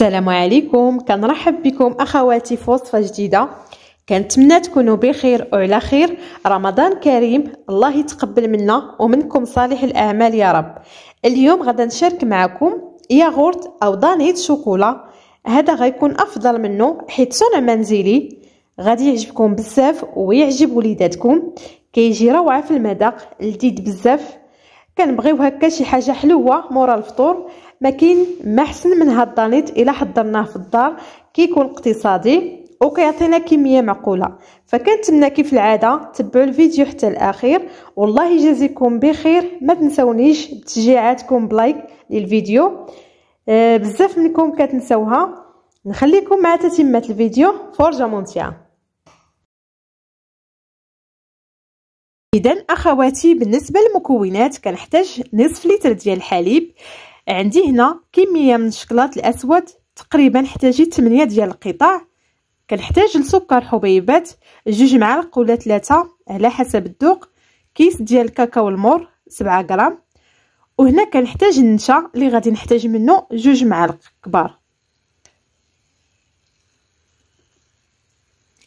السلام عليكم كنرحب بكم اخواتي في وصفه جديده كنتمنى تكونوا بخير وعلى خير رمضان كريم الله يتقبل منا ومنكم صالح الاعمال يا رب اليوم غدا نشارك معكم ياغورت او دانيت شوكولا هذا غيكون افضل منه حيت صنع منزلي غادي يعجبكم بزاف ويعجب وليداتكم كيجي روعه في المذاق لذيذ بزاف كنبغيو هكا شي حاجه حلوه مورا الفطور ما كاين ما احسن من هاد الدانيت الا حضرناه في الدار كيكون اقتصادي وكيعطينا كميه معقوله فكنتمنى كيف العاده تبعوا الفيديو حتى الاخير والله يجازيكم بخير ما تنسونيش تشجيعاتكم بلايك للفيديو أه بزاف منكم كتنسوها نخليكم مع تتمه الفيديو فرجه ممتعه اذا اخواتي بالنسبه للمكونات كنحتاج نصف لتر ديال الحليب عندي هنا كميه من الشكلاط الاسود تقريبا احتاجيت 8 ديال القطع كنحتاج لسكر حبيبات جوج معالق ولا ثلاثة على حسب الذوق كيس ديال الكاكاو المر 7 غرام وهنا كنحتاج النشا اللي غادي نحتاج منه جوج معالق كبار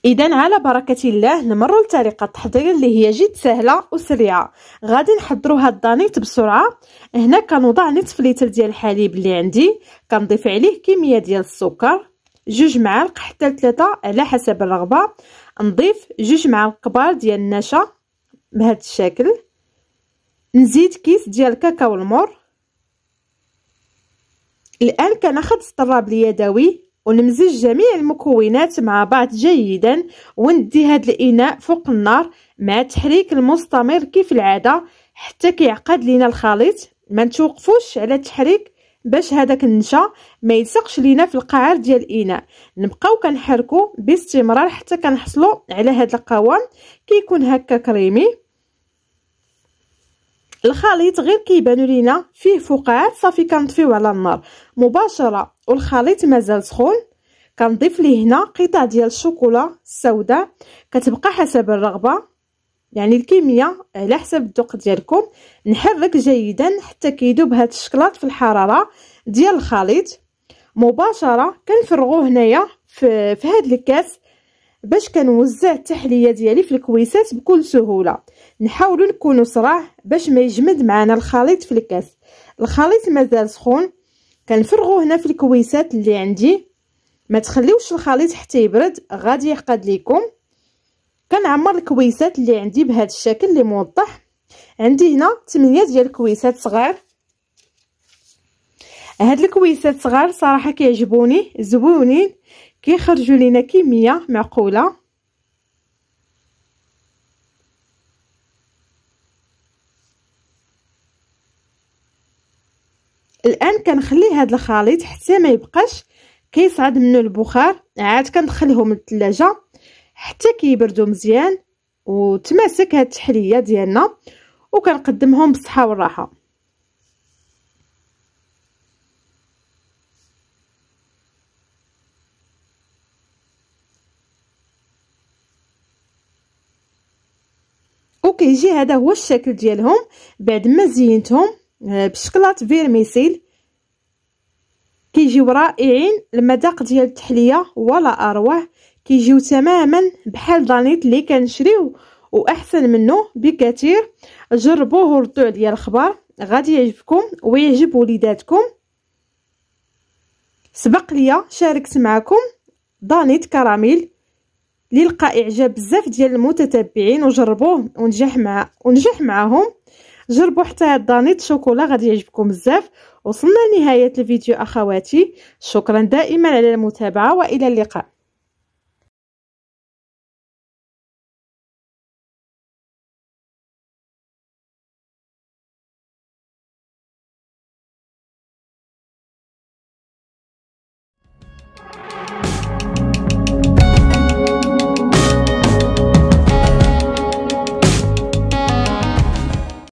اذا على بركه الله نمروا لطريقه التحضير اللي هي جد سهله وسريعه غادي نحضروا هاد الدانيت بسرعه هنا كنوضع نصف لتر ديال الحليب اللي عندي كنضيف عليه كميه ديال السكر جوج معالق حتى ثلاثة على حسب الرغبه نضيف جوج معالق كبار ديال النشا بهذا الشكل نزيد كيس ديال الكاكاو المر الان كناخذ الطراب اليدوي ونمزج جميع المكونات مع بعض جيدا وندي هذا الاناء فوق النار مع التحريك المستمر كيف العاده حتى كيعقد لينا الخليط ما نتوقفوش على التحريك باش هذاك النشا ما يلصقش لينا في القعر ديال الاناء نبقاو كنحركو باستمرار حتى كنحصلوا على هذا القوام كيكون هكا كريمي الخليط غير كيبانو لينا فيه فقاعات صافي كنطفيو على النار مباشره والخليط مازال سخون كنضيف ليه هنا قطع ديال الشوكولا السوداء كتبقى حسب الرغبه يعني الكميه على حسب الذوق ديالكم نحرك جيدا حتى كيذوب هاد الشكلاط في الحراره ديال الخليط مباشره كنفرغوه هنايا في, في هاد الكاس باش كنوزع التحليه ديالي في الكويسات بكل سهوله نحاولوا نكونوا صراح باش ما يجمد معنا الخليط في الكاس الخليط مازال سخون كنفرغوه هنا في الكويسات اللي عندي ما تخليوش الخليط حتى يبرد غادي يقاد ليكم كنعمر الكويسات اللي عندي بهذا الشكل اللي موضح عندي هنا 8 ديال الكويسات صغار هاد الكويسات صغار صراحه كيعجبوني زوينين كيخرجوا لينا كميه معقوله الان كنخلي هذا الخليط حتى ما يبقاش كيصعد منه البخار عاد كندخلهم للثلاجه حتى كيبردوا مزيان وتماسك هاد التحليه ديالنا وكنقدمهم بالصحه والراحه وكيجي هذا هو الشكل ديالهم بعد ما زينتهم آه، بشكلات فيرميسيل كيجيو رائعين المذاق ديال التحليه ولا اروع كيجيو تماما بحال دانيت اللي كنشريو واحسن منه بكثير جربوه وردوا عليا الخبر غادي يعجبكم ويعجب وليداتكم سبق ليا شاركت معكم دانيت كراميل اللي لقى اعجاب بزاف ديال المتتبعين وجربوه ونجح مع ونجح معاهم جربوا حتى هاد دانيت شوكولا غادي يعجبكم بزاف وصلنا لنهايه الفيديو اخواتي شكرا دائما على المتابعه والى اللقاء